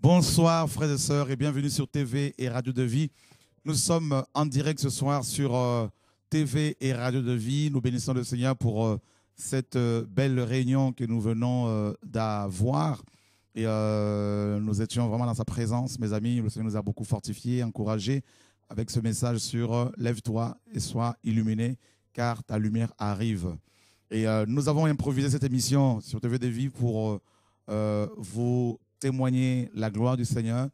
Bonsoir frères et sœurs et bienvenue sur TV et Radio de Vie. Nous sommes en direct ce soir sur euh, TV et Radio de Vie. Nous bénissons le Seigneur pour euh, cette euh, belle réunion que nous venons d'avoir. Et nous étions vraiment dans sa présence, mes amis. Le Seigneur nous a beaucoup fortifiés, encouragés avec ce message sur Lève-toi et sois illuminé, car ta lumière arrive. Et nous avons improvisé cette émission sur TV de Vie pour vous témoigner la gloire du Seigneur,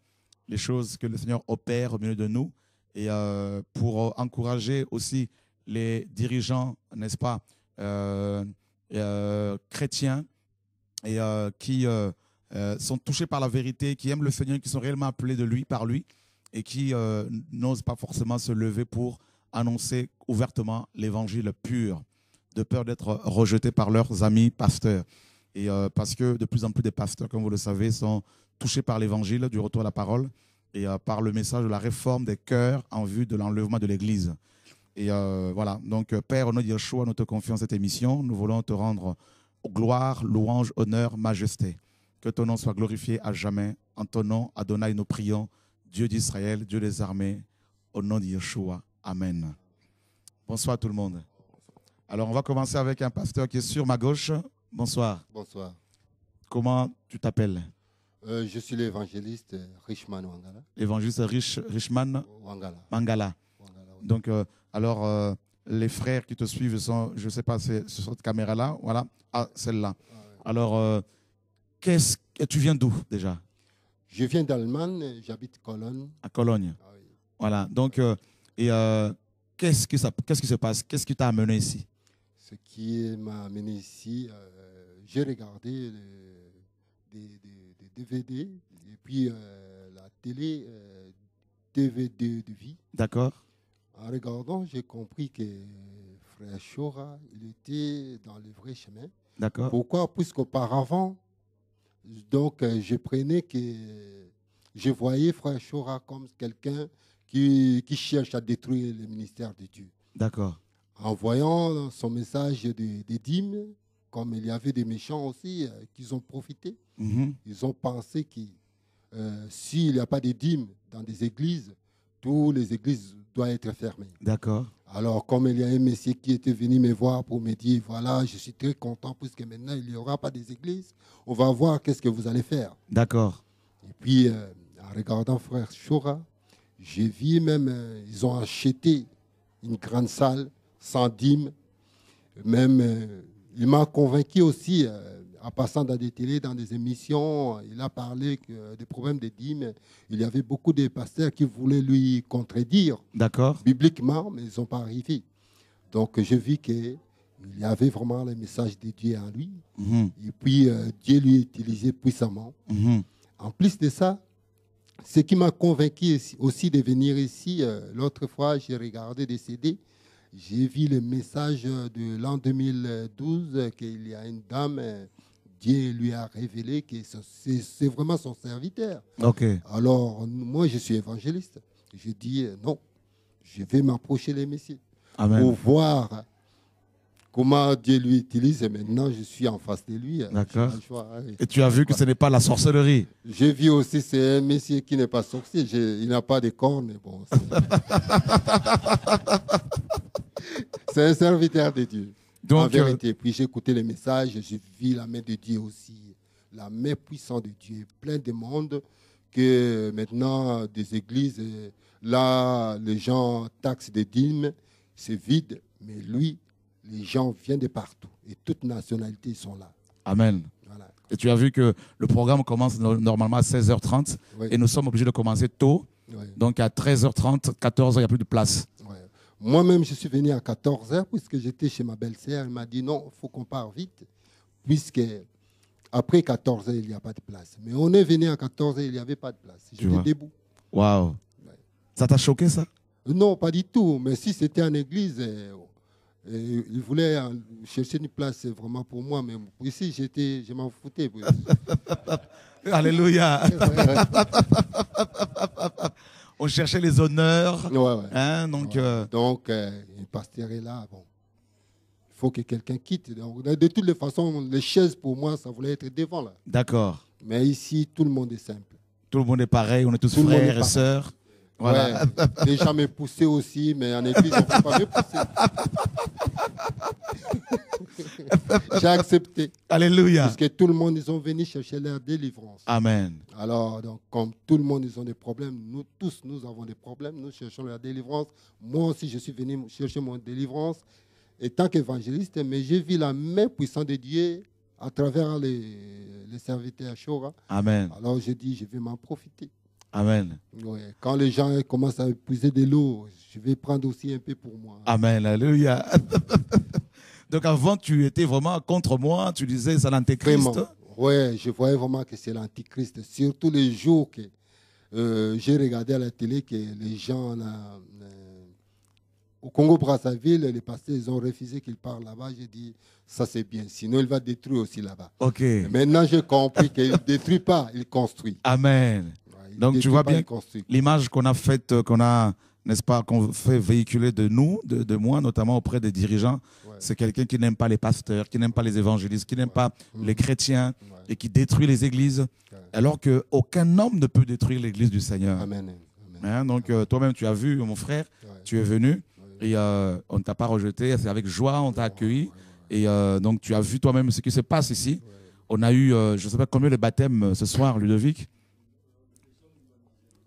les choses que le Seigneur opère au milieu de nous et euh, pour euh, encourager aussi les dirigeants, n'est-ce pas, euh, chrétiens et qui sont touchés par la vérité, qui aiment le Seigneur, qui sont réellement appelés de lui, par lui, et qui n'osent pas forcément se lever pour annoncer ouvertement l'évangile pur, de peur d'être rejetés par leurs amis pasteurs. Et euh, parce que de plus en plus des pasteurs, comme vous le savez, sont touchés par l'évangile, du retour à la parole, et euh, par le message de la réforme des cœurs en vue de l'enlèvement de l'Église. Et euh, voilà, donc Père, au nom de Yeshua, nous te confions cette émission. Nous voulons te rendre gloire, louange, honneur, majesté. Que ton nom soit glorifié à jamais. En ton nom, Adonai, nous prions. Dieu d'Israël, Dieu des armées, au nom de Yeshua. Amen. Bonsoir tout le monde. Alors on va commencer avec un pasteur qui est sur ma gauche, Bonsoir. Bonsoir. Comment tu t'appelles euh, Je suis l'évangéliste Richman Wangala. L'évangéliste Rich, Richman Wangala. Mangala. Donc, euh, alors, euh, les frères qui te suivent sont, je ne sais pas, sur cette caméra-là, voilà, ah, celle-là. Ah, alors, qu'est-ce que tu viens d'où déjà Je viens d'Allemagne, j'habite Cologne. À Cologne. Ah, voilà, donc, et qu'est-ce, que qu'est-ce qui se passe Qu'est-ce qui t'a amené ici ce qui m'a amené ici. Euh, j'ai regardé des, DVD et puis euh, la télé DVD euh, de vie. D'accord. En regardant, j'ai compris que Frère Chora, il était dans le vrai chemin. D'accord. Pourquoi Puisqu'auparavant, donc, je prenais que je voyais Frère Chora comme quelqu'un qui cherche à détruire le ministère de Dieu. D'accord en voyant son message des, dîmes, comme il y avait des méchants aussi, euh, qui ont profité. Mhm. Ils ont pensé que euh, s'il n'y a pas de dîmes dans des églises, toutes les églises doivent être fermées. D'accord. Alors, comme il y a un messier qui était venu me voir pour me dire, voilà, je suis très content puisque maintenant il n'y aura pas des églises, on va voir qu'est-ce que vous allez faire. D'accord. Et puis, euh, en regardant frère Chora, j'ai vu même, ils ont acheté une grande salle sans dîme. Même, euh, il m'a convaincu aussi, euh, en passant dans des télés, dans des émissions, il a parlé euh, des problèmes des dîmes. Il y avait beaucoup de pasteurs qui voulaient lui contredire D'accord. bibliquement, mais ils n'ont pas arrivé. Donc, je vis qu'il y avait vraiment le message de Dieu en lui. Mhm. Et puis, Dieu lui utilisait puissamment. Mhm. En plus de ça, ce qui m'a convaincu aussi de venir ici, l'autre fois, j'ai regardé des CD j'ai vu le message de l'an 2012 qu'il y a une dame, Dieu lui a révélé que c'est vraiment son serviteur. Ok. Alors, moi, je suis évangéliste. Je dis euh, non, je vais m'approcher des messieurs pour voir comment Dieu lui utilise. Et maintenant, je suis en face de lui. D'accord. Hein. Et tu as vu que ce n'est pas la sorcellerie. J'ai vu aussi, c'est un messier qui n'est pas sorcier. il n'a pas de cornes. Bon, C'est un serviteur de Dieu. en euh, vérité, puis j'ai écouté les messages, je vis la main de Dieu aussi, la main puissante de Dieu, plein de monde que maintenant des églises, euh, là, les gens taxent des dîmes, c'est vide, mais lui, les gens viennent de partout et toutes nationalités sont là. Amen. Et tu as vu que le programme commence normalement à 16h30 et nous sommes obligés de commencer tôt. Donc à 13h30, 14h, il n'y a plus de place. Moi-même, je suis venu à 14h puisque j'étais chez ma belle-sœur. Elle m'a dit non, il faut qu'on part vite puisque après 14h, il n'y a pas de place. Mais on est venu à 14h, il n'y avait pas de place. J'étais debout. Waouh. Ça t'a choqué ça Non, pas du tout. Mais si c'était en église, euh, euh, ils voulaient chercher une place vraiment pour moi. Mais ici, j'étais, je m'en foutais. Alléluia. on cherchait les honneurs. Hein, donc, euh, donc euh, là. Bon. Il faut que quelqu'un quitte. de toutes les façons, les chaises, pour moi, ça voulait être devant. là. D'accord. Mais ici, tout le monde est simple. Tout le monde est pareil, on est tous frères et sœurs. Voilà. Ouais. les gens me aussi, mais en église, on ne peut pas me pousser. accepté. Alléluia. Puisque tout le monde, ils ont venu chercher leur délivrance. Amen. Alors, donc, comme tout le monde, ils ont des problèmes, nous tous, nous avons des problèmes, nous cherchons la délivrance. Moi aussi, je suis venu chercher mon délivrance et tant qu'évangéliste, mais j'ai vu la main puissante de Dieu à travers les, les serviteurs Shora. Amen. Alors, j'ai dit, je vais m'en profiter. Amen. quand les gens commencent à épuiser de l'eau, je vais prendre aussi un peu pour moi. Amen. Alléluia. Donc avant, tu étais vraiment contre moi, tu disais c'est l'antéchrist. Oui, je voyais vraiment que c'est l'antéchrist. Surtout les jours que euh, j'ai regardé à la télé que les gens euh, euh, au Congo-Brazzaville, les pasteurs, ils ont refusé qu'il parlent là-bas. J'ai dit, ça c'est bien, sinon il va détruire aussi là-bas. Ok. maintenant, j'ai compris qu'il ne détruit pas, il construit. Amen. Donc tu vois bien l'image qu'on a faite, qu'on a n'est-ce pas, qu'on fait véhiculer de nous, de, moi, notamment auprès des dirigeants. C'est quelqu'un qui n'aime pas les pasteurs, qui n'aime pas les évangélistes, qui n'aime pas mm. les chrétiens et qui détruit les églises, alors qu'aucun homme ne peut détruire l'église du Seigneur. Amen. Hein, donc euh, toi-même, tu as vu mon frère, tu es venu et euh, on ne t'a pas rejeté, c'est avec joie, on t'a accueilli. Et euh, donc tu as vu toi-même ce qui se passe ici. On a eu, je ne sais pas combien de baptêmes ce soir, Ludovic.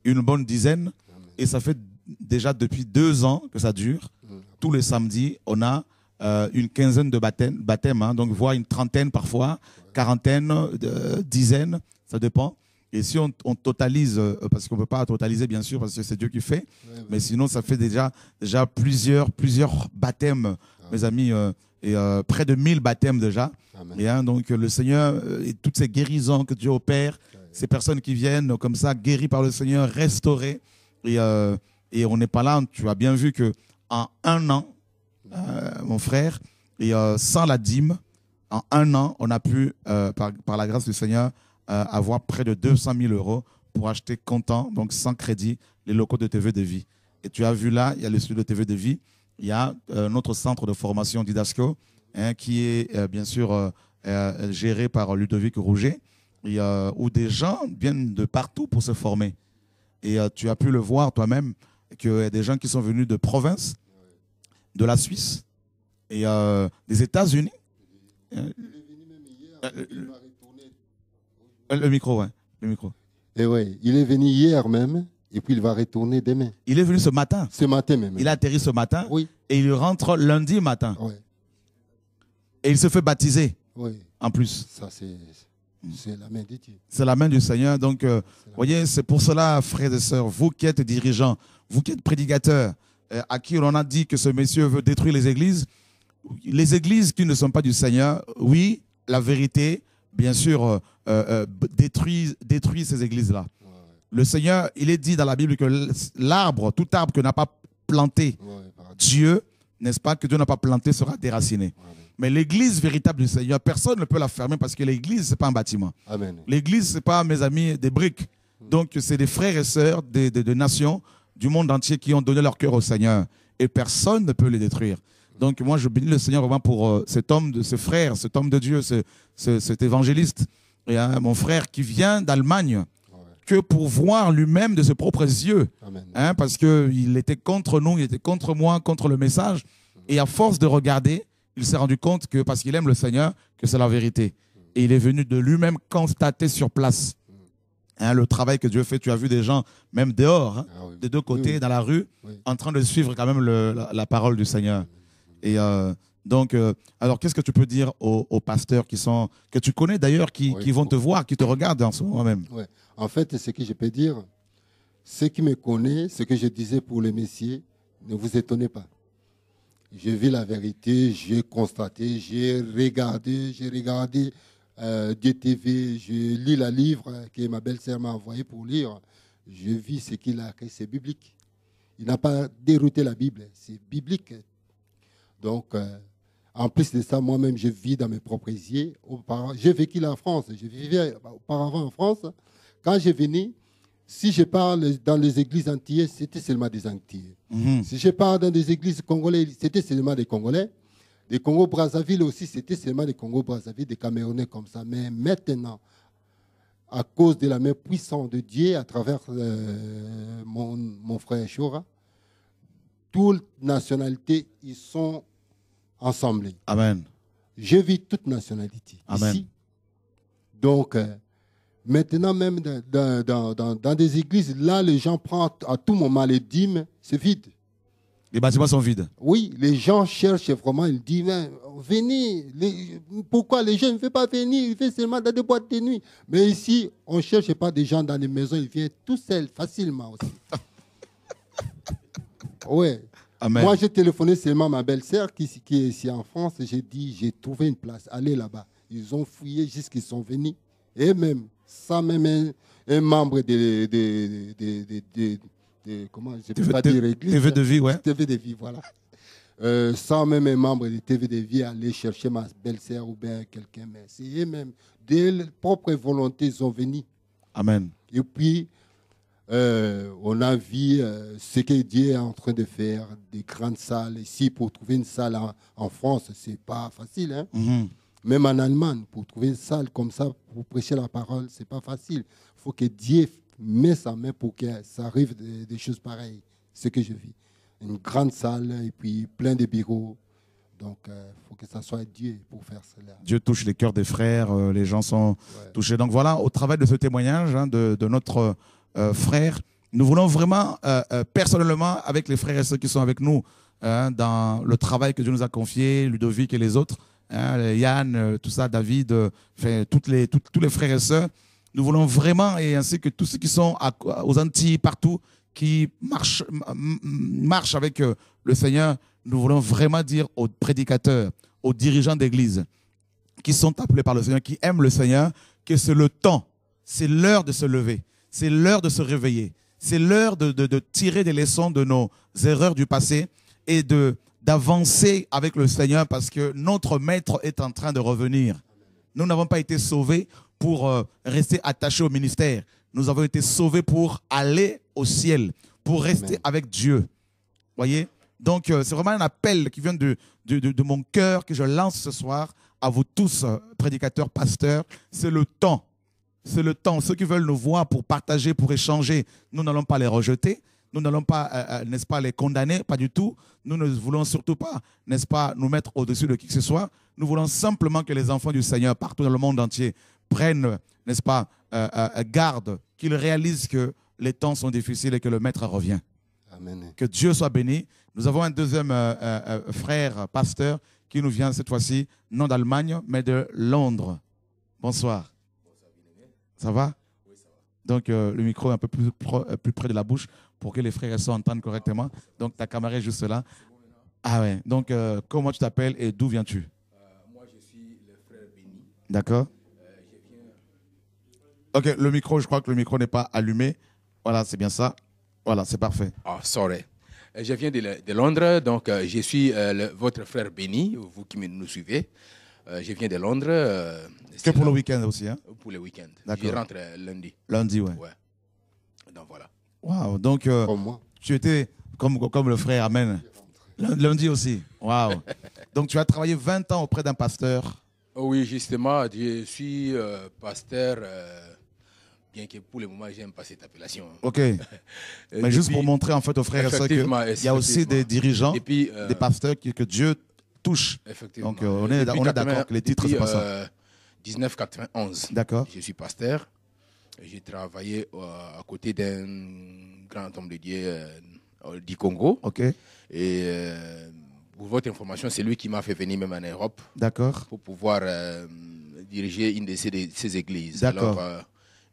Une bonne dizaine. Et ça fait déjà depuis deux ans que ça dure. Mm. Tous les samedis, on a euh, une quinzaine de baptêmes, baptême, hein, donc voire une trentaine parfois, quarantaine, euh, dizaine, ça dépend. Et si on, totalise, euh, parce qu'on ne peut pas totaliser bien sûr, parce que c'est Dieu qui fait, mais sinon ça fait déjà, déjà plusieurs, plusieurs baptêmes, ah. mes amis, et près de 1000 baptêmes déjà. Hein, donc le Seigneur, et toutes ces guérisons que Dieu opère, ces personnes qui viennent comme ça, guéries par le Seigneur, restaurées, et et on n'est pas là. Tu as bien vu que en un an, euh, mon frère, et euh, sans la dîme, en un an, on a pu, euh, par, la grâce du Seigneur, avoir près de 200 000 euros pour acheter comptant, donc sans crédit, les locaux de TV de vie. Et tu as vu là, il y a le studio de TV de vie, il y a notre centre de formation Didasco, hein, qui est bien sûr géré par Ludovic Rouget, où des gens viennent de partout pour se former. Et tu as pu le voir toi-même, qu'il y a des gens qui sont venus de province, de la Suisse et euh, des États-Unis. Euh, le micro, ouais. Le micro. Et eh ouais, il est venu hier même, et puis il va retourner demain. Il est venu ce matin. Ce matin même. Il atterrit ce matin. Oui. Et il rentre lundi matin. Et il se fait baptiser. Oui. En plus. Ça, c'est. Mm. C'est la main du Seigneur. Donc, vous euh, voyez, c'est pour cela, frères et sœurs, vous qui êtes dirigeants, vous qui êtes prédicateurs, euh, à qui on a dit que ce monsieur veut détruire les églises, les églises qui ne sont pas du Seigneur, oui, la vérité, bien sûr, euh, détruit, ces églises-là. Le Seigneur, il est dit dans la Bible que l'arbre, tout arbre que n'a pas planté Dieu, n'est-ce pas, que Dieu n'a pas planté sera déraciné. Mais l'église véritable du Seigneur, personne ne peut la fermer parce que l'église, ce n'est pas un bâtiment. L'église, ce n'est pas, mes amis, des briques. Donc, c'est des frères et sœurs des nations du monde entier qui ont donné leur cœur au Seigneur. Et personne ne peut les détruire. Donc moi, je bénis le Seigneur vraiment pour euh, cet homme, de, ce frère, cet homme de Dieu, ce, cet évangéliste, et, hein, mon frère qui vient d'Allemagne, que pour voir lui-même de ses propres yeux, hein, parce qu'il était contre nous, il était contre moi, contre le message, et à force de regarder, il s'est rendu compte que parce qu'il aime le Seigneur, que c'est la vérité. Et il est venu de lui-même constater sur place hein, le travail que Dieu fait. Tu as vu des gens, même dehors, hein, ah des deux côtés, dans la rue, en train de suivre quand même la, parole du Seigneur. Et euh, donc, euh, alors, qu'est-ce que tu peux dire aux, pasteurs qui sont, que tu connais d'ailleurs, qui, vont te voir, qui te regardent en ce moment même En fait, ce que je peux dire, ceux qui me connaissent, ce que je disais pour les messieurs, ne vous étonnez pas. J'ai vu la vérité, j'ai constaté, j'ai regardé, j'ai regardé des TV, j'ai lu la livre que ma belle-sœur m'a envoyé pour lire. Je vis ce qu'il a créé, c'est biblique. Il n'a pas dérouté la Bible, c'est biblique. Donc, euh, en plus de ça, moi-même, je vis dans mes propres yeux. J'ai vécu la France, je vivais auparavant en France. Quand j'ai venu, si je parle dans les églises antillaises, c'était seulement des Antillais. Mhm. Si je parle dans des églises congolaises, c'était seulement des Congolais. Des Congo-Brazzaville aussi, c'était seulement des Congo-Brazzaville, des Camerounais comme ça. Mais maintenant, à cause de la main puissante de Dieu, à travers euh, mon, frère Shora, toutes nationalités, ils sont ensemble. Amen. Je vis toute nationalité Amen. Donc, euh, Maintenant, même dans, des églises, là, les gens prennent à tout moment les dîmes, c'est vide. Les bâtiments sont vides. Oui, les gens cherchent vraiment, ils disent, venez, pourquoi les gens ne veulent pas venir, ils viennent seulement dans des boîtes de nuit. Mais ici, on ne cherche pas des gens dans les maisons, ils viennent tout seuls, facilement aussi. ouais. Moi, j'ai téléphoné seulement à ma belle-sœur qui, qui est ici en France, j'ai dit, j'ai trouvé une place, allez là-bas. Ils ont fouillé jusqu'ils sont venus. Et même, sans euh, même un, membre de, comment je TV, pas dire TV de vie, sans même un membre de TV de vie aller chercher ma belle-sœur ou bien quelqu'un, mais c'est eux-mêmes, de leur propre volonté, ils sont venus. Amen. Et puis, euh, on a vu euh, ce que Dieu est en train de faire, des grandes salles. Ici, pour trouver une salle en, France, France, n'est pas facile. Hein? Mhm. Même en Allemagne, pour trouver une salle comme ça pour prêcher la parole, ce n'est pas facile. Il faut que Dieu mette sa main pour que ça arrive des, choses pareilles. Ce que je vis. Une grande salle et puis plein de bureaux. Donc, il euh, faut que ça soit Dieu pour faire cela. Dieu touche les cœurs des frères, euh, les gens sont touchés. Donc voilà, au travail de ce témoignage hein, de, notre euh, frère, nous voulons vraiment, personnellement, avec les frères et ceux qui sont avec nous, hein, dans le travail que Dieu nous a confié, Ludovic et les autres, Hein, Yann, euh, tout ça, David, euh, toutes les, tous les frères et sœurs. Nous voulons vraiment, et ainsi que tous ceux qui sont aux Antilles, partout, qui marchent, marchent avec euh, le Seigneur, nous voulons vraiment dire aux prédicateurs, aux dirigeants d'église, qui sont appelés par le Seigneur, qui aiment le Seigneur, que c'est le temps, c'est l'heure de se lever, c'est l'heure de se réveiller, c'est l'heure de, tirer des leçons de nos erreurs du passé et de d'avancer avec le Seigneur parce que notre Maître est en train de revenir. Nous n'avons pas été sauvés pour euh, rester attachés au ministère. Nous avons été sauvés pour aller au ciel, pour rester avec Dieu. Voyez Donc, euh, c'est vraiment un appel qui vient de, de mon cœur que je lance ce soir à vous tous, euh, prédicateurs, pasteurs. C'est le temps. C'est le temps. Ceux qui veulent nous voir pour partager, pour échanger, nous n'allons pas les rejeter. Nous n'allons pas, euh, euh, n'est-ce pas, les condamner, pas du tout. Nous ne voulons surtout pas, n'est-ce pas, nous mettre au-dessus de qui que ce soit. Nous voulons simplement que les enfants du Seigneur partout dans le monde entier prennent, n'est-ce pas, euh, garde, qu'ils réalisent que les temps sont difficiles et que le Maître revient. Amen. Que Dieu soit béni. Nous avons un deuxième frère, pasteur, qui nous vient cette fois-ci, non d'Allemagne, mais de Londres. Bonsoir. Ça va donc, euh, le micro est un peu plus, euh, plus près de la bouche pour que les frères et sœurs entendent correctement. Donc, ta camarade est juste là. Ah ouais. Donc, euh, comment tu t'appelles et d'où viens-tu Moi, je suis le frère Béni. D'accord. Ok, le micro, je crois que le micro n'est pas allumé. Voilà, c'est bien ça. Voilà, c'est parfait. Ah, oh, sorry. Je viens de, Londres, donc je suis votre frère béni, vous qui nous suivez. Euh, je viens de Londres. Euh, que pour le week-end aussi, hein Pour le week-end. D'accord. Je rentre euh, lundi. Lundi, ouais. ouais. Donc voilà. Waouh, donc tu étais comme, comme le frère, amen. Lundi aussi, waouh. donc tu as travaillé 20 ans auprès d'un pasteur. Oh oui, justement, je suis pasteur bien que pour le moment, j'aime pas cette appellation. OK. Mais juste pour montrer en fait aux frères et sœurs qu'il y a aussi des dirigeants, des pasteurs que, que Dieu donc euh, on est, d'accord que les titres, c'est pas ça. 1991. Euh, d'accord. Je suis pasteur. J'ai travaillé euh, à côté d'un grand homme de Dieu du Congo. Ok. Et pour votre information, c'est lui qui m'a fait venir même en Europe. D'accord. Pour pouvoir diriger une de ces, églises. D'accord.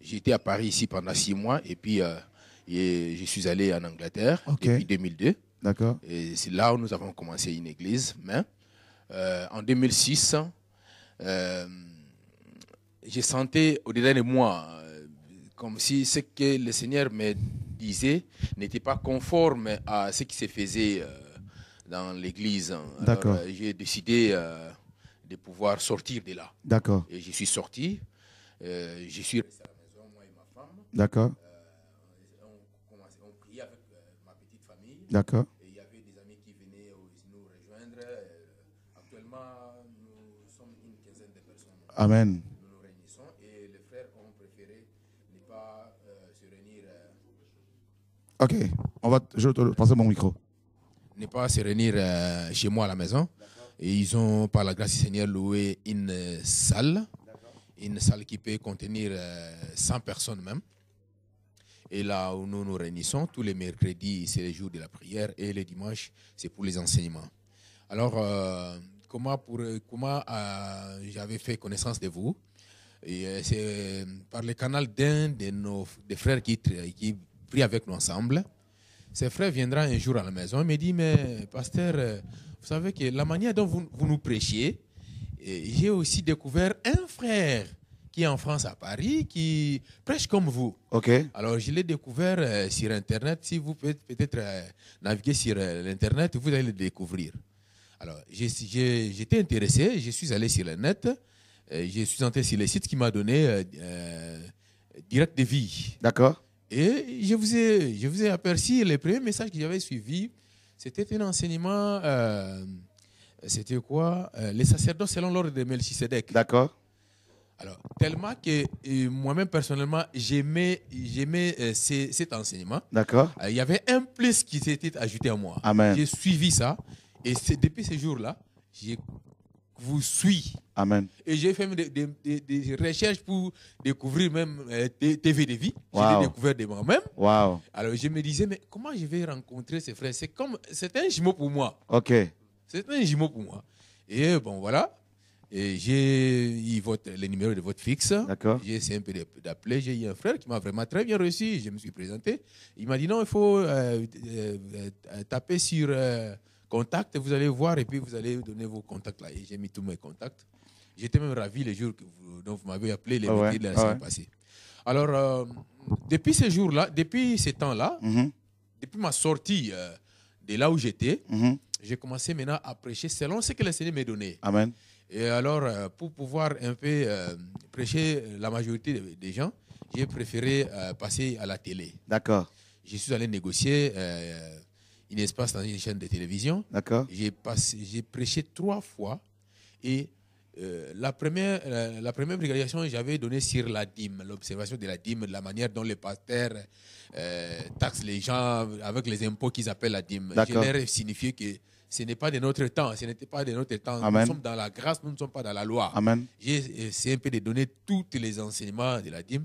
j'étais à Paris ici pendant six mois et puis et je suis allé en Angleterre depuis 2002. D'accord. Et c'est là où nous avons commencé une église. Mais euh, en 2006, euh, j'ai senti au-delà de moi euh, comme si ce que le Seigneur me disait n'était pas conforme à ce qui se faisait dans l'Église. D'accord. j'ai décidé de pouvoir sortir de là. D'accord. Et je suis sorti. je suis resté à la maison, moi et ma femme. D'accord. on, prier avec ma petite famille. D'accord. Amen. Nous nous réunissons et les frères ont préféré ne pas euh, se réunir. Euh, ok, on va je passe te mon micro. Ne pas se réunir euh, chez moi à la maison. Et ils ont, par la grâce du Seigneur, loué une salle. Une salle qui peut contenir 100 personnes même. Et là où nous nous réunissons, tous les mercredis, c'est le jour de la prière et les dimanches, c'est pour les enseignements. Alors, comment, pour, euh, comment euh, j'avais fait connaissance de vous. Et euh, c'est par le canal d'un de nos des frères qui, qui prie avec nous ensemble. Ce frère viendra un jour à la maison et me dit, mais pasteur, vous savez que la manière dont vous, nous prêchiez, j'ai aussi découvert un frère qui est en France à Paris, qui prêche comme vous. Ok. Alors je l'ai découvert sur Internet. Si vous pouvez peut-être naviguer sur Internet, l'Internet, vous allez le découvrir. Alors, j'étais intéressé, je suis allé sur le net, euh, je suis entré sur le site qui m'a donné euh, euh, Direct de vie. D'accord. Et je vous, ai, je vous ai aperçu, les premier messages que j'avais suivi, c'était un enseignement, c'était quoi Les sacerdotes selon l'ordre de Melchisedec. D'accord. Alors, tellement que moi-même, personnellement, j'aimais, j'aimais cet enseignement. D'accord. Il y avait un plus qui s'était ajouté à moi. Amen. J'ai suivi ça. Et depuis ce jour-là, je vous suis. Amen. Et j'ai fait des, recherches pour découvrir même des euh, TV de vie. J'ai découvert de moi-même. Wow. Alors je me disais, mais comment je vais rencontrer ces frères C'est comme, c'est un jumeau pour moi. Ok. C'est un jumeau pour moi. Et euh, bon, voilà. Et j'ai eu le numéro de votre fixe. D'accord. J'ai essayé un peu d'appeler. J'ai eu un frère qui m'a vraiment très bien reçu. Je me suis présenté. Il m'a dit non, il faut euh, taper sur contact, vous allez voir et puis vous allez donner vos contacts là. Et j'ai mis tous mes contacts. J'étais même ravi les jours que vous, m'avez appelé les ah ouais, de la ah semaine passée. Alors, euh, depuis ces jours-là, depuis ces temps-là, mhm. depuis ma sortie euh, de là où j'étais, mhm. j'ai commencé maintenant à prêcher selon ce que le Seigneur m'a donné. Amen. Et alors, euh, pour pouvoir un peu prêcher la majorité des gens, j'ai préféré passer à la télé. D'accord. Je suis allé négocier espace dans une chaîne de télévision. D'accord. J'ai, passé, j'ai prêché trois fois. Et euh, la première, la première j'avais donné sur la dîme, l'observation de la dîme, de la manière dont les pasteurs euh, taxent les gens avec les impôts qu'ils appellent la dîme. D'accord. Je que ce n'est pas de notre temps, ce n'était pas de notre temps. Nous sommes dans la grâce, nous ne sommes pas dans la loi. Amen. J'ai essayé un peu de donner tous les enseignements de la dîme,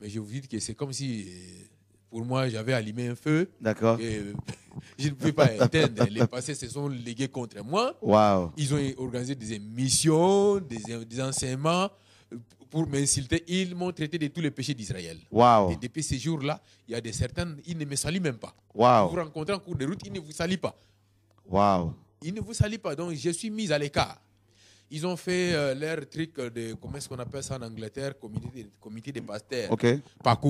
mais je vous dis que c'est comme si euh, pour moi, j'avais allumé un feu. D'accord. je ne pouvais pas éteindre. Les passés se sont légués contre moi. Wow. Ils ont organisé des émissions, des, enseignements pour m'insulter. Ils m'ont traité de tous les péchés d'Israël. Wow. Et depuis ces jours-là, il y a des certains, ils ne me saluent même pas. Wow. Vous rencontrez en cours de route, ils ne vous saluent pas. Wow. Ils ne vous saluent pas. Donc, je suis mise à l'écart. Ils ont fait euh, leur truc de, comment est-ce qu'on appelle ça en Angleterre, comité, comité des pasteurs, Ok. par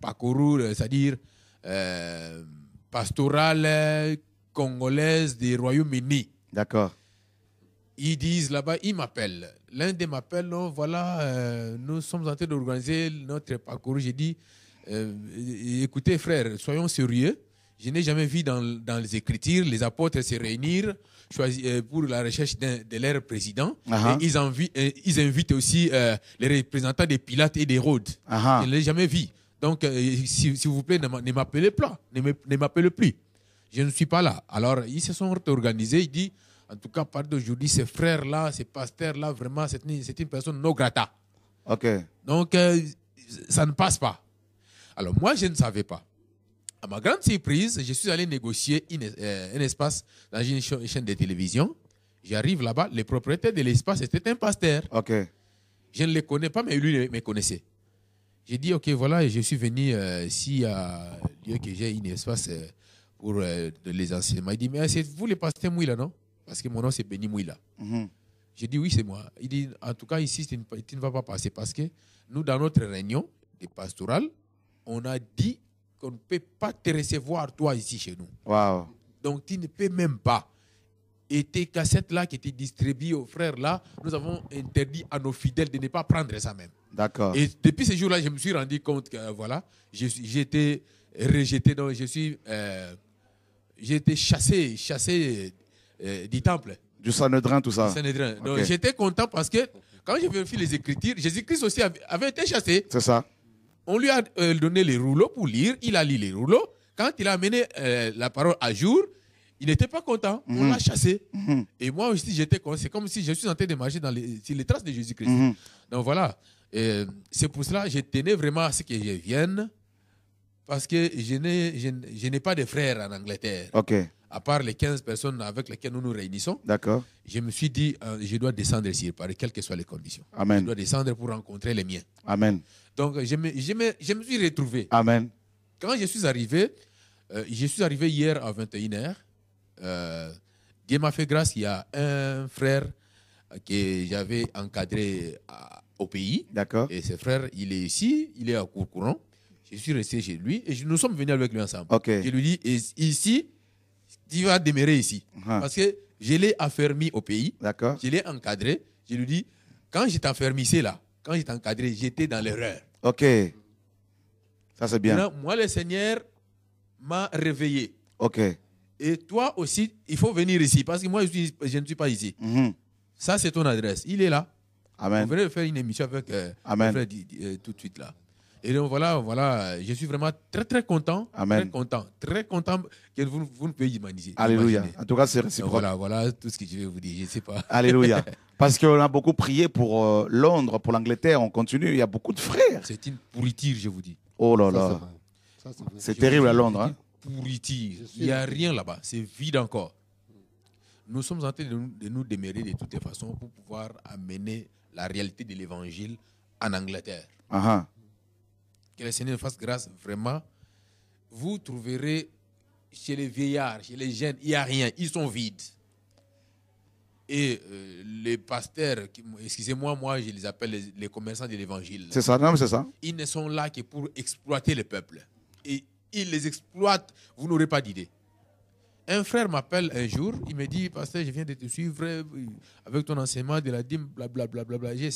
parcours, euh, c'est-à-dire euh, pastorale euh, congolaise du Royaume-Uni. D'accord. Ils disent là-bas, ils m'appellent. L'un des m'appelle, voilà, nous sommes en train d'organiser notre parcours. J'ai dit, écoutez frère, soyons sérieux. Je n'ai jamais vu dans, les Écritures les apôtres se réunir pour la recherche de leur président. Ah ah. ils, invitent, aussi les représentants des Pilates et des Rhodes. Ah Je ne l'ai jamais vu. Donc, euh, s'il vous plaît, ne m'appelez pas, ne m'appelez plus. Je ne suis pas là. Alors, ils se sont organisés. Il dit, en tout cas, je d'aujourd'hui, ces frères-là, ces pasteurs-là, vraiment, c'est une, personne non grata. OK. Donc, euh, ça ne passe pas. Alors, moi, je ne savais pas. À ma grande surprise, je suis allé négocier euh, un espace dans une chaîne de télévision. J'arrive là-bas, le propriétaire de l'espace était un pasteur. OK. Je ne le connais pas, mais lui me connaissait. J'ai dit, OK, voilà, je suis venu euh, ici à lieu que j'ai une espace euh, pour euh, les enseignements. Il dit, mais c'est vous le pasteur Mouila, non Parce que mon nom, c'est Béni Mouila. Mhm. J'ai dit, oui, c'est moi. Il dit, en tout cas, ici, tu ne vas pas passer parce que nous, dans notre réunion des pastorales, on a dit qu'on ne peut pas te recevoir, toi, ici, chez nous. Wow. Donc, tu ne peux même pas était cassette-là qui était distribuée aux frères-là, nous avons interdit à nos fidèles de ne pas prendre ça même. D'accord. Et depuis ce jour-là, je me suis rendu compte que, euh, voilà, j'étais rejeté, donc je suis. Euh, j'étais chassé, chassé euh, du temple. Du Sanhedrin, tout ça. Du Donc j'étais content parce que quand j'ai vérifié les Écritures, Jésus-Christ aussi avait été chassé. C'est ça. On lui a euh, donné les rouleaux pour lire. Il a lu les rouleaux. Quand il a amené la parole à jour, il n'était pas content. On mhm. l'a chassé. Mhm. Et moi aussi, j'étais content. C'est comme si je suis en train de marcher dans les, sur les traces de Jésus-Christ. Mhm. Donc voilà. Euh, c'est pour cela que je tenais vraiment à ce que je vienne parce que je n'ai, pas de frères en Angleterre. OK. À part les 15 personnes avec lesquelles nous nous réunissons. D'accord. Je me suis dit, euh, je dois descendre ici, par quelles que soient les conditions. Je dois descendre pour rencontrer les miens. Amen. Donc, je me, suis retrouvé. Amen. Quand je suis arrivé, euh, je suis arrivé hier à 21h. Euh, Dieu m'a fait grâce, il y a un frère que j'avais encadré au pays. D'accord. Et ce frère, il est ici, il est à courant. Je suis resté chez lui et nous sommes venus avec lui ensemble. Ok Je lui dis, ici, tu vas demeurer ici. Ah. Parce que je l'ai affermi au pays. D'accord. Je l'ai encadré. Je lui dis, quand je t'enfermissais là, quand j'étais encadré j'étais dans l'erreur. OK. Ça, c'est bien. Maintenant, moi, le Seigneur m'a réveillé. OK. Et toi aussi, il faut venir ici parce que moi, je, je ne suis pas ici. Mhm. Ça, c'est ton adresse. Il est là. Amen. On venait faire une émission avec euh, Frère, euh, tout de suite là. Et donc voilà, voilà, je suis vraiment très très content, Amen. très content, très content que vous, vous ne pouvez imaginer. Alléluia. En tout cas, c'est réciproque. Voilà, voilà tout ce que je vais vous dire, je ne sais pas. Alléluia. Parce qu'on a beaucoup prié pour euh, Londres, pour l'Angleterre, on continue, il y a beaucoup de frères. C'est une pourriture, je vous dis. Oh là là. C'est terrible à Londres. Hein pourriture. Il n'y a rien là-bas. C'est vide encore. Nous sommes en train de nous, de démêler de toutes les façons pour pouvoir amener la réalité de l'évangile en Angleterre. Ah ah. Que le Seigneur fasse grâce vraiment. Vous trouverez chez les vieillards, chez les jeunes, il n'y a rien. Ils sont vides. Et euh, les pasteurs, excusez-moi, moi je les appelle les, commerçants de l'évangile. C'est ça, non, c'est ça. Ils ne sont là que pour exploiter le peuple. Et il les exploite, vous n'aurez pas d'idée. Un frère m'appelle un jour, il me dit, Pasteur, je viens de te suivre euh, avec ton enseignement de la dîme, blablabla. Bla, bla, bla. J'avais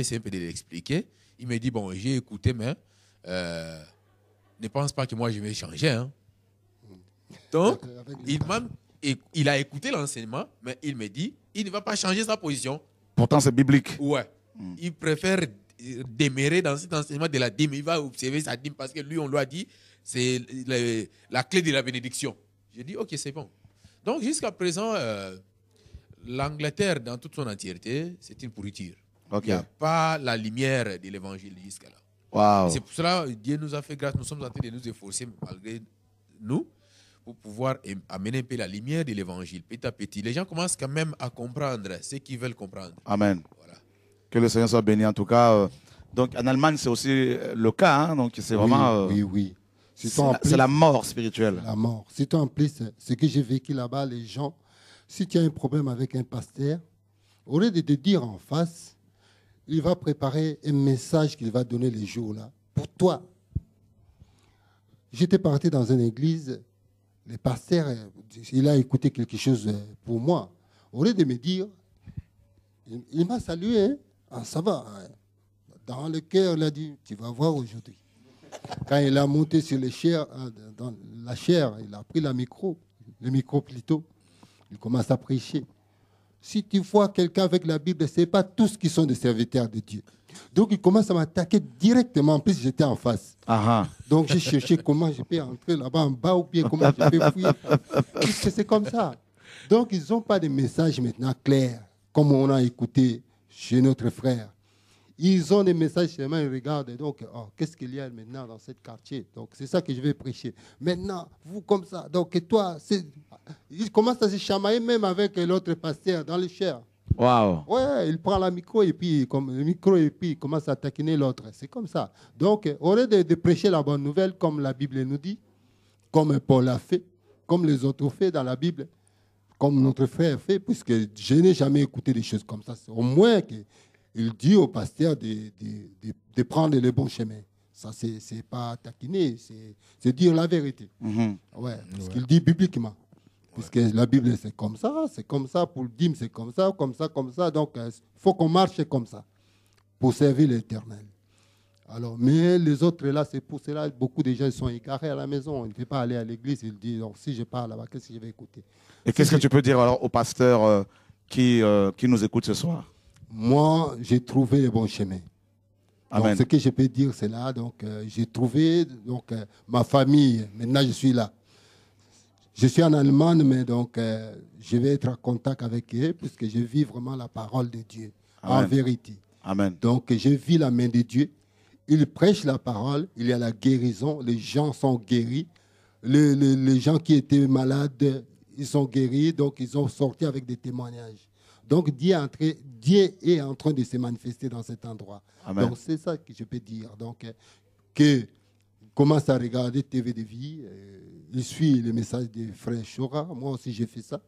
essayé un peu de l'expliquer. Il me dit, bon, j'ai écouté, mais euh, ne pense pas que moi je vais changer. Hein. Donc, il, il a écouté l'enseignement, mais il me dit, il ne va pas changer sa position. Pourtant, c'est biblique. Ouais. Hmm. Il préfère déméré dans cet enseignement de la dîme. Il va observer sa dîme parce que lui, on lui a dit, c'est la clé de la bénédiction. J'ai dit, ok, c'est bon. Donc jusqu'à présent, euh, l'Angleterre dans toute son entièreté, c'est une pourriture. Il n'y a pas la lumière de l'évangile jusqu'à là. C'est pour cela que Dieu nous a fait grâce. Nous sommes en train de nous efforcer malgré nous pour pouvoir amener un peu la lumière de l'évangile petit à petit. Les gens commencent quand même à comprendre ce qu'ils veulent comprendre. Amen. Voilà. Que le Seigneur soit béni. En tout cas, euh. donc en Allemagne, c'est aussi euh, le cas. Hein. donc c'est vraiment. Euh, oui, oui. c'est la mort spirituelle. La mort. Si tu en plus, ce que j'ai vécu là-bas, les gens, si tu as un problème avec un pasteur, au lieu de te dire en face, il va préparer un message qu'il va donner les jours-là pour toi. J'étais parti dans une église, le pasteur, il a écouté quelque chose pour moi. Au lieu de me dire, il, m'a salué, hein. Ah, ça va. Hein. Dans le cœur, il a dit, tu vas voir aujourd'hui. Quand il a monté sur hein, la chair, il a pris le micro, le micro plutôt. Il commence à prêcher. Si tu vois quelqu'un avec la Bible, ce n'est pas tous qui sont des serviteurs de Dieu. Donc il commence à m'attaquer directement. En plus, j'étais en face. Ah, ah. Donc j'ai cherché comment je peux entrer là-bas en bas au pied, comment je peux fuir. C'est comme ça. Donc ils n'ont pas de message maintenant clair, comme on a écouté chez notre frère. Ils ont des messages chez moi, ils regardent, donc, oh, qu'est-ce qu'il y a maintenant dans ce quartier Donc, c'est ça que je vais prêcher. Maintenant, vous comme ça, donc toi, ils commencent à se chamailler même avec l'autre pasteur dans les chairs. Waouh Ouais, il prend la micro et puis comme le micro et puis il commence à taquiner l'autre. C'est comme ça. Donc, au lieu de, prêcher la bonne nouvelle comme la Bible nous dit, comme Paul a fait, comme les autres ont fait dans la Bible, comme notre frère fait, puisque je n'ai jamais écouté des choses comme ça. au moins qu'il dit au pasteur de, prendre le bon chemin. Ça, c'est pas taquiner, c'est dire la vérité. Mhm. ce qu'il dit bibliquement. Puisque la Bible, c'est comme ça, c'est comme ça, pour le dîme, c'est comme ça, comme ça, comme ça. Donc, il euh, faut qu'on marche comme ça pour servir l'éternel. Alors, mais les autres, là, c'est pour cela beaucoup de gens sont égarés à la maison. Ils ne peuvent pas aller à l'église. Ils disent, oh, si je parle là-bas, qu'est-ce que je vais écouter Et qu'est-ce que tu peux dire alors au pasteur euh, qui, euh, qui nous écoute ce soir Moi, j'ai trouvé le bon chemin. ce que je peux dire, c'est là. Donc, euh, j'ai trouvé donc, ma famille. Maintenant, je suis là. Je suis en Allemagne, mais donc, je vais être en contact avec eux puisque je vis vraiment la parole de Dieu en vérité. Amen. Donc, je vis la main de Dieu il prêche la parole, il y a la guérison, les gens sont guéris. Les, gens qui étaient malades, ils sont guéris, donc ils ont sorti avec des témoignages. Donc Dieu est en train, de se manifester dans cet endroit. Donc c'est ça que je peux dire. Donc que commence à regarder TV de vie, euh, il suit le message des frères Chora. Moi aussi j'ai fait ça.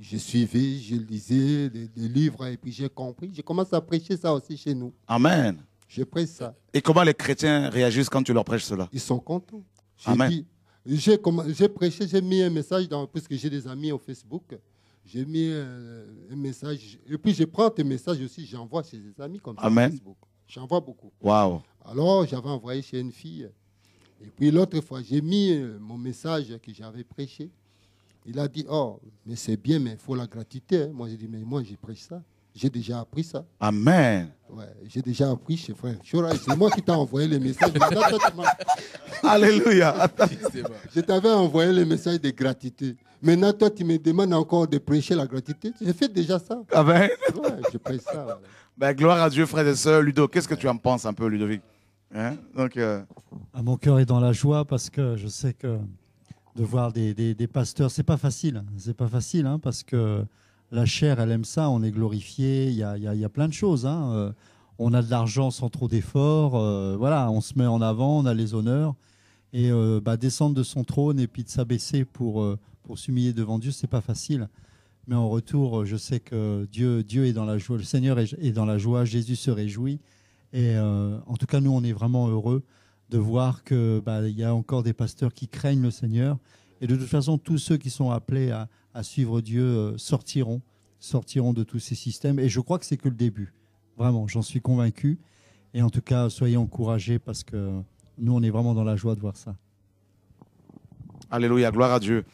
Je suivais, je lisais des livres et puis j'ai compris. Je commence à prêcher ça aussi chez nous. Amen. J'ai prêche ça. Et comment les chrétiens réagissent quand tu leur prêches cela Ils sont contents. Amen. J'ai prêché, j'ai mis un message, dans, puisque j'ai des amis au Facebook. J'ai mis euh, un message. Et puis, je prends tes messages aussi, j'envoie chez des amis comme ça Amen. J'envoie beaucoup. Wow. Alors, j'avais envoyé chez une fille. Et puis, l'autre fois, j'ai mis euh, mon message que j'avais prêché. Il a dit, oh, mais c'est bien, mais il faut la gratuité. Hein. Moi, j'ai dit, mais moi, j'ai prêché ça. J'ai déjà appris ça. Amen. Ouais, j'ai déjà appris chez frère. c'est moi qui t'ai envoyé le message. Alléluia. Je t'avais envoyé le message de gratitude. Maintenant, toi, tu me demandes encore de prêcher la gratitude. J'ai fait déjà ça. Amen. Ouais, je prêche ça. Ben, gloire à Dieu, frère et sœurs. Ludo, qu'est-ce que tu en penses un peu, Ludovic hein? Donc, euh, ah, Mon cœur est dans la joie parce que je sais que de voir des, des, des pasteurs, c'est pas facile. Hein. C'est pas facile hein, parce que la chair, elle aime ça, on est glorifié, il y a, y, a, y a, plein de choses. Hein. Euh, on a de l'argent sans trop d'efforts, euh, voilà, on se met en avant, on a les honneurs. Et euh, bah, descendre de son trône et puis de s'abaisser pour, pour s'humilier devant Dieu, c'est pas facile. Mais en retour, je sais que Dieu, Dieu est dans la joie, le Seigneur est, dans la joie, Jésus se réjouit. Et en tout cas, nous, on est vraiment heureux de voir qu'il bah, y a encore des pasteurs qui craignent le Seigneur. Et de toute façon, tous ceux qui sont appelés à, à suivre Dieu euh, sortiront, sortiront de tous ces systèmes. Et je crois que c'est que le début. Vraiment, j'en suis convaincu. Et en tout cas, soyez encouragés parce que nous, on est vraiment dans la joie de voir ça. Alléluia, gloire à Dieu.